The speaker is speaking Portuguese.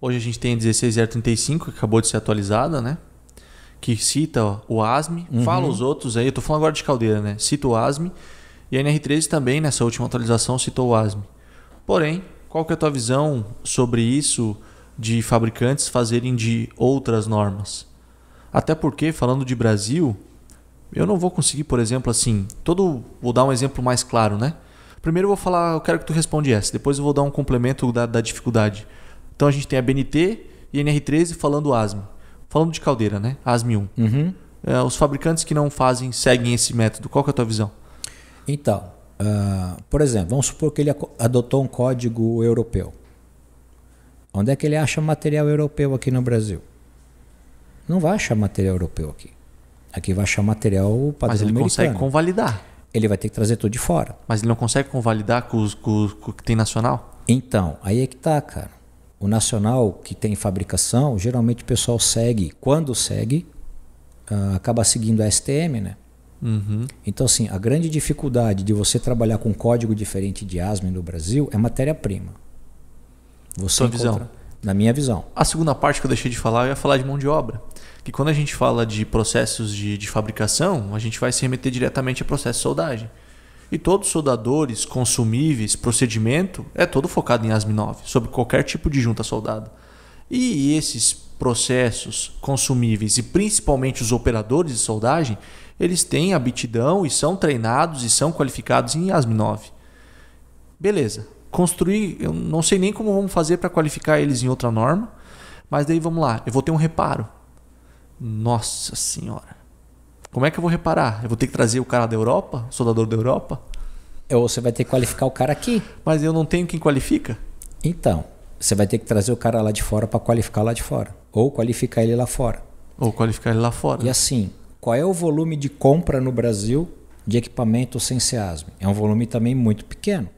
Hoje a gente tem a 16035, que acabou de ser atualizada, né? Que cita o ASME, uhum. fala os outros aí, eu tô falando agora de caldeira, né? Cita o ASME. E a NR13 também, nessa última atualização, citou o ASME. Porém, qual que é a tua visão sobre isso de fabricantes fazerem de outras normas? Até porque, falando de Brasil, eu não vou conseguir, por exemplo, assim, todo. Vou dar um exemplo mais claro, né? Primeiro eu vou falar, eu quero que tu responda essa, depois eu vou dar um complemento da, da dificuldade. Então a gente tem a BNT e a NR13 falando ASME. Falando de caldeira, né? ASME 1. Uhum. É, os fabricantes que não fazem, seguem esse método. Qual que é a tua visão? Então, uh, por exemplo, vamos supor que ele adotou um código europeu. Onde é que ele acha material europeu aqui no Brasil? Não vai achar material europeu aqui. Aqui vai achar material padrão Mas ele americano. consegue convalidar. Ele vai ter que trazer tudo de fora. Mas ele não consegue convalidar com, com o que tem nacional? Então, aí é que tá, cara. O nacional que tem fabricação, geralmente o pessoal segue, quando segue, uh, acaba seguindo a STM, né? Uhum. Então, assim, a grande dificuldade de você trabalhar com código diferente de ASME no Brasil é matéria-prima. Você encontra, visão. Na minha visão. A segunda parte que eu deixei de falar, eu ia falar de mão de obra. Que quando a gente fala de processos de, de fabricação, a gente vai se remeter diretamente a processo de soldagem. E todos os soldadores, consumíveis, procedimento é todo focado em ASM9, sobre qualquer tipo de junta soldada. E esses processos consumíveis e principalmente os operadores de soldagem, eles têm aptidão e são treinados e são qualificados em ASM9. Beleza. Construir, eu não sei nem como vamos fazer para qualificar eles em outra norma, mas daí vamos lá, eu vou ter um reparo. Nossa senhora. Como é que eu vou reparar? Eu vou ter que trazer o cara da Europa, o soldador da Europa? Ou você vai ter que qualificar o cara aqui. Mas eu não tenho quem qualifica? Então, você vai ter que trazer o cara lá de fora para qualificar lá de fora. Ou qualificar ele lá fora. Ou qualificar ele lá fora. E assim, qual é o volume de compra no Brasil de equipamento sem SEASM? É um volume também muito pequeno.